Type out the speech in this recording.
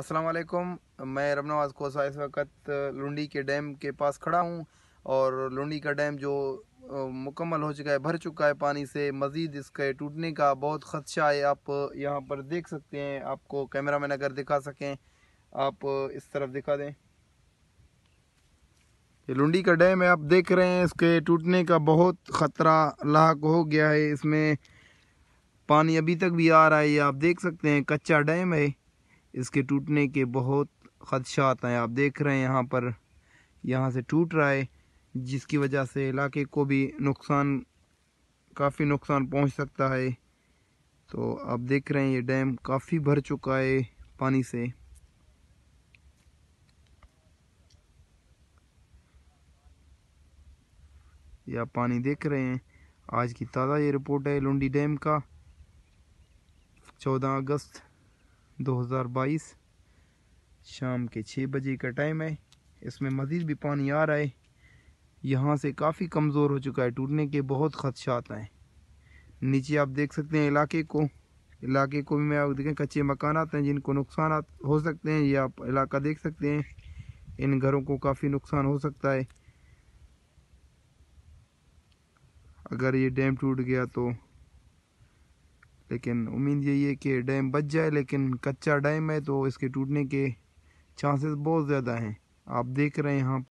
अस्सलाम वालेकुम मैं रमनवाज कोसा इस वक्त लुंडी के डैम के पास खड़ा हूँ और लुंडी का डैम जो मुकम्मल हो चुका है भर चुका है पानी से मज़ीद इसके टूटने का बहुत ख़दशा है आप यहाँ पर देख सकते हैं आपको कैमरा मैन अगर दिखा सकें आप इस तरफ दिखा दें ये लुंडी का डैम है आप देख रहे हैं इसके टूटने का बहुत ख़तरा लाक हो गया है इसमें पानी अभी तक भी आ रहा है ये आप देख सकते हैं कच्चा डैम है इसके टूटने के बहुत ख़दशात हैं आप देख रहे हैं यहाँ पर यहाँ से टूट रहा है जिसकी वजह से इलाके को भी नुकसान काफ़ी नुकसान पहुँच सकता है तो आप देख रहे हैं ये डैम काफ़ी भर चुका है पानी से या आप पानी देख रहे हैं आज की ताज़ा ये रिपोर्ट है लुंडी डैम का चौदह अगस्त 2022 शाम के छः बजे का टाइम है इसमें मज़ीद भी पानी आ रहा है यहाँ से काफ़ी कमज़ोर हो चुका है टूटने के बहुत खदशात हैं नीचे आप देख सकते हैं इलाके को इलाके को भी मैं आप देखें कच्चे मकान आते हैं जिनको नुकसान हो सकते हैं ये आप इलाका देख सकते हैं इन घरों को काफ़ी नुकसान हो सकता है अगर ये डैम टूट गया तो लेकिन उम्मीद यही है कि डैम बच जाए लेकिन कच्चा डैम है तो इसके टूटने के चांसेस बहुत ज़्यादा हैं आप देख रहे हैं यहाँ